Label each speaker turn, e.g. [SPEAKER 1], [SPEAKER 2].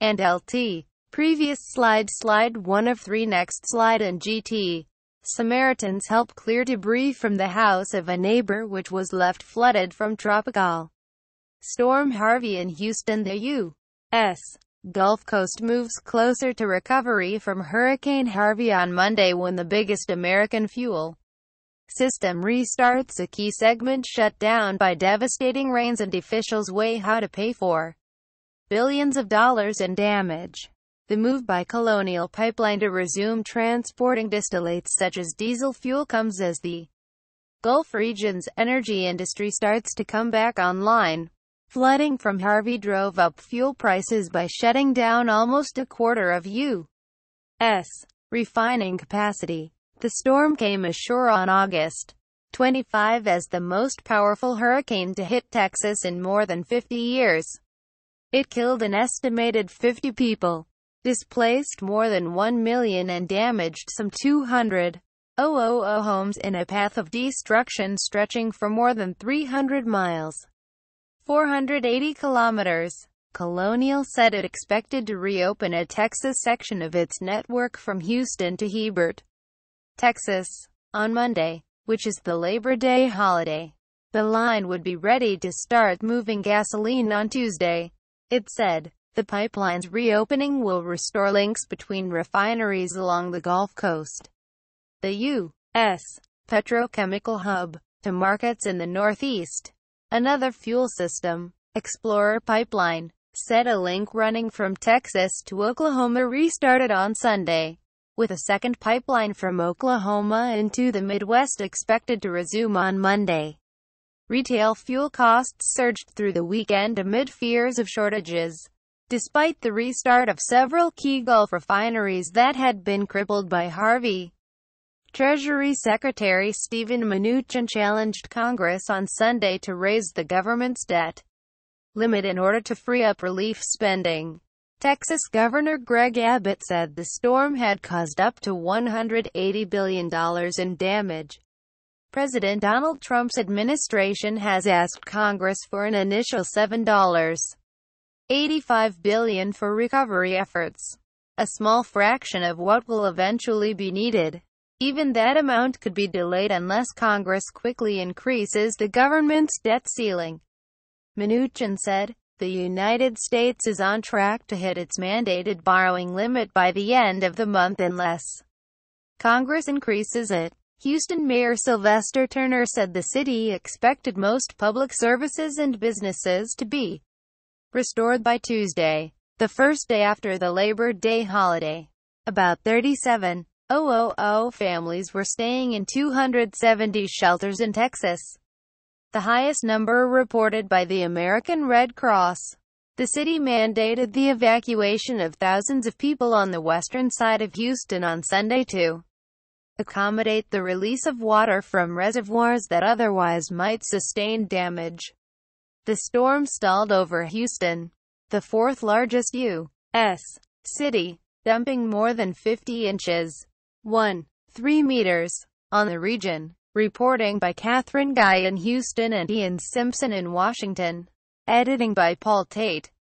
[SPEAKER 1] and LT. Previous slide slide 1 of 3 next slide and GT. Samaritans help clear debris from the house of a neighbor which was left flooded from Tropical Storm Harvey in Houston the U.S. Gulf Coast moves closer to recovery from Hurricane Harvey on Monday when the biggest American fuel system restarts a key segment shut down by devastating rains and officials weigh how to pay for billions of dollars in damage. The move by Colonial Pipeline to resume transporting distillates such as diesel fuel comes as the Gulf region's energy industry starts to come back online. Flooding from Harvey drove up fuel prices by shutting down almost a quarter of U.S. refining capacity. The storm came ashore on August 25 as the most powerful hurricane to hit Texas in more than 50 years. It killed an estimated 50 people, displaced more than 1 million and damaged some 200. 000 homes in a path of destruction stretching for more than 300 miles 480 kilometers. Colonial said it expected to reopen a Texas section of its network from Houston to Hebert, Texas, on Monday, which is the Labor Day holiday. The line would be ready to start moving gasoline on Tuesday. It said, the pipeline's reopening will restore links between refineries along the Gulf Coast, the U.S. petrochemical hub, to markets in the Northeast. Another fuel system, Explorer Pipeline, said a link running from Texas to Oklahoma restarted on Sunday, with a second pipeline from Oklahoma into the Midwest expected to resume on Monday. Retail fuel costs surged through the weekend amid fears of shortages. Despite the restart of several key Gulf refineries that had been crippled by Harvey, Treasury Secretary Steven Mnuchin challenged Congress on Sunday to raise the government's debt limit in order to free up relief spending. Texas Governor Greg Abbott said the storm had caused up to $180 billion in damage President Donald Trump's administration has asked Congress for an initial $7.85 billion for recovery efforts, a small fraction of what will eventually be needed. Even that amount could be delayed unless Congress quickly increases the government's debt ceiling. Mnuchin said, the United States is on track to hit its mandated borrowing limit by the end of the month unless Congress increases it. Houston Mayor Sylvester Turner said the city expected most public services and businesses to be restored by Tuesday, the first day after the Labor Day holiday. About 37,000 families were staying in 270 shelters in Texas, the highest number reported by the American Red Cross. The city mandated the evacuation of thousands of people on the western side of Houston on Sunday too accommodate the release of water from reservoirs that otherwise might sustain damage. The storm stalled over Houston, the fourth largest U.S. city, dumping more than 50 inches (1.3 meters on the region. Reporting by Catherine Guy in Houston and Ian Simpson in Washington. Editing by Paul Tate.